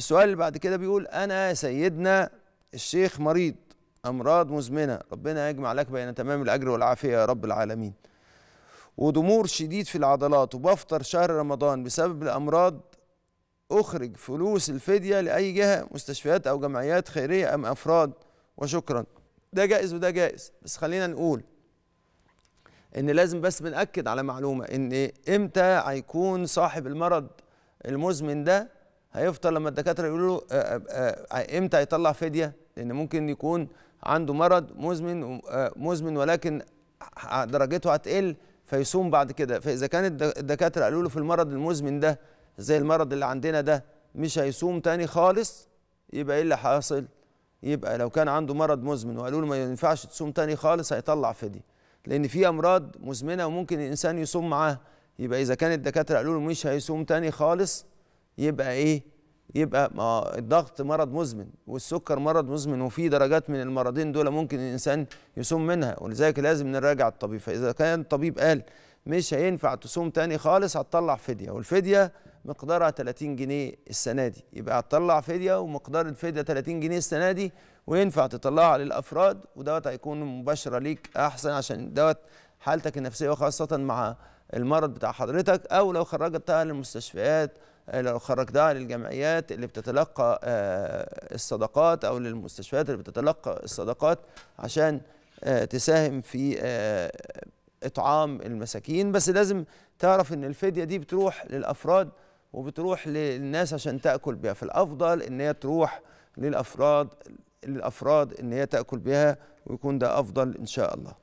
السؤال اللي بعد كده بيقول أنا سيدنا الشيخ مريض أمراض مزمنة ربنا يجمع لك بين تمام الأجر والعافية يا رب العالمين وضمور شديد في العضلات وبفطر شهر رمضان بسبب الأمراض أخرج فلوس الفدية لأي جهة مستشفيات أو جمعيات خيرية أم أفراد وشكرا ده جائز وده جائز بس خلينا نقول ان لازم بس بنأكد على معلومة ان امتى هيكون صاحب المرض المزمن ده هيفطر لما الدكاتره يقولوا له آآ آه، آآ آه، آه، امتى هيطلع فديه لان ممكن يكون عنده مرض مزمن مزمن ولكن درجته هتقل فيصوم بعد كده فاذا كان الدكاتره قالوا له في المرض المزمن ده زي المرض اللي عندنا ده مش هيصوم تاني خالص يبقى ايه اللي حاصل يبقى لو كان عنده مرض مزمن وقالوا له ما ينفعش تصوم تاني خالص هيطلع فديه لان في امراض مزمنه وممكن الانسان يصوم معاها يبقى اذا كان الدكاتره قالوا له مش هيصوم تاني خالص يبقى ايه يبقى ما الضغط مرض مزمن والسكر مرض مزمن وفي درجات من المرضين دول ممكن الانسان يصوم منها ولذلك لازم نراجع الطبيب فاذا كان الطبيب قال مش هينفع تصوم تاني خالص هتطلع فديه والفديه مقدارها 30 جنيه السنه دي يبقى هتطلع فديه ومقدار الفديه 30 جنيه السنه دي وينفع تطلعها للافراد ودوت هيكون مباشره ليك احسن عشان دوت حالتك النفسيه وخاصه مع المرض بتاع حضرتك او لو خرجتها للمستشفيات لو خرجناها للجمعيات اللي بتتلقى آه، الصدقات او للمستشفيات اللي بتتلقى الصدقات عشان آه، تساهم في آه، اطعام المساكين بس لازم تعرف ان الفديه دي بتروح للافراد وبتروح للناس عشان تاكل بها فالافضل ان هي تروح للافراد للافراد ان هي تاكل بها ويكون ده افضل ان شاء الله